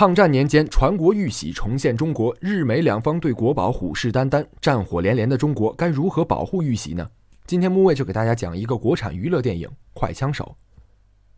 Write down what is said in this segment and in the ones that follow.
抗战年间，传国玉玺重现中国，日美两方对国宝虎视眈眈，战火连连的中国该如何保护玉玺呢？今天木卫就给大家讲一个国产娱乐电影《快枪手》。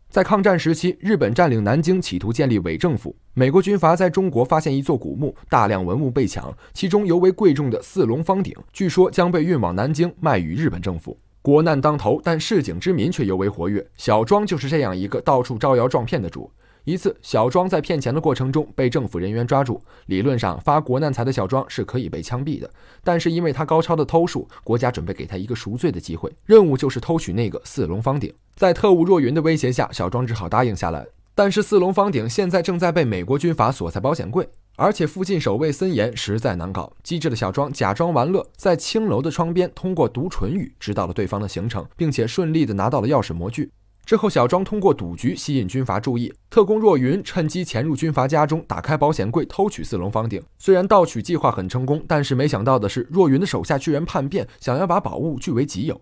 在抗战时期，日本占领南京，企图建立伪政府。美国军阀在中国发现一座古墓，大量文物被抢，其中尤为贵重的四龙方鼎，据说将被运往南京卖与日本政府。国难当头，但市井之民却尤为活跃。小庄就是这样一个到处招摇撞骗的主。一次，小庄在骗钱的过程中被政府人员抓住。理论上，发国难财的小庄是可以被枪毙的，但是因为他高超的偷术，国家准备给他一个赎罪的机会。任务就是偷取那个四龙方鼎。在特务若云的威胁下，小庄只好答应下来。但是四龙方鼎现在正在被美国军阀锁在保险柜，而且附近守卫森严，实在难搞。机智的小庄假装玩乐，在青楼的窗边通过读唇语知道了对方的行程，并且顺利的拿到了钥匙模具。之后，小庄通过赌局吸引军阀注意，特工若云趁机潜入军阀家中，打开保险柜偷取四龙方鼎。虽然盗取计划很成功，但是没想到的是，若云的手下居然叛变，想要把宝物据为己有。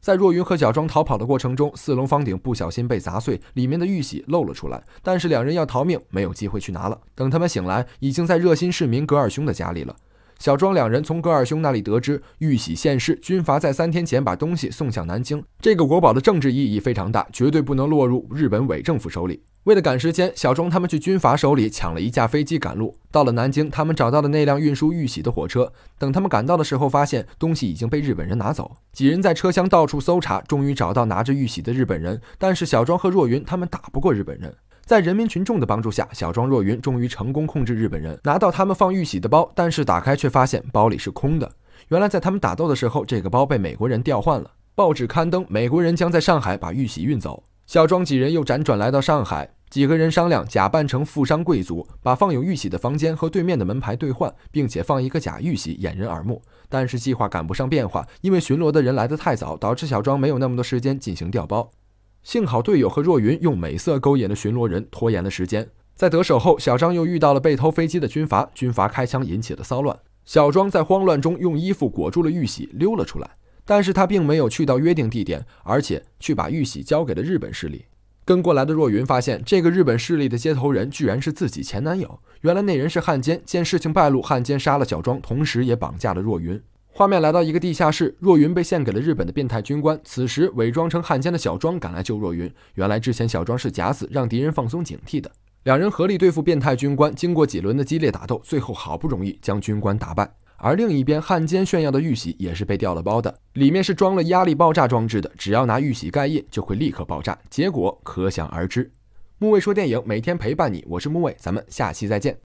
在若云和小庄逃跑的过程中，四龙方鼎不小心被砸碎，里面的玉玺露了出来。但是两人要逃命，没有机会去拿了。等他们醒来，已经在热心市民格尔兄的家里了。小庄两人从戈尔兄那里得知玉玺现世，军阀在三天前把东西送向南京。这个国宝的政治意义非常大，绝对不能落入日本伪政府手里。为了赶时间，小庄他们去军阀手里抢了一架飞机赶路。到了南京，他们找到了那辆运输玉玺的火车。等他们赶到的时候，发现东西已经被日本人拿走。几人在车厢到处搜查，终于找到拿着玉玺的日本人。但是小庄和若云他们打不过日本人。在人民群众的帮助下，小庄若云终于成功控制日本人，拿到他们放玉玺的包。但是打开却发现包里是空的。原来在他们打斗的时候，这个包被美国人调换了。报纸刊登美国人将在上海把玉玺运走。小庄几人又辗转来到上海，几个人商量假扮成富商贵族，把放有玉玺的房间和对面的门牌兑换，并且放一个假玉玺掩人耳目。但是计划赶不上变化，因为巡逻的人来得太早，导致小庄没有那么多时间进行调包。幸好队友和若云用美色勾引了巡逻人，拖延了时间。在得手后，小张又遇到了被偷飞机的军阀，军阀开枪引起了骚乱。小庄在慌乱中用衣服裹住了玉玺，溜了出来。但是他并没有去到约定地点，而且去把玉玺交给了日本势力。跟过来的若云发现，这个日本势力的接头人居然是自己前男友。原来那人是汉奸，见事情败露，汉奸杀了小庄，同时也绑架了若云。画面来到一个地下室，若云被献给了日本的变态军官。此时，伪装成汉奸的小庄赶来救若云。原来，之前小庄是假死，让敌人放松警惕的。两人合力对付变态军官，经过几轮的激烈打斗，最后好不容易将军官打败。而另一边，汉奸炫耀的玉玺也是被调了包的，里面是装了压力爆炸装置的，只要拿玉玺盖印就会立刻爆炸。结果可想而知。木卫说电影每天陪伴你，我是木卫，咱们下期再见。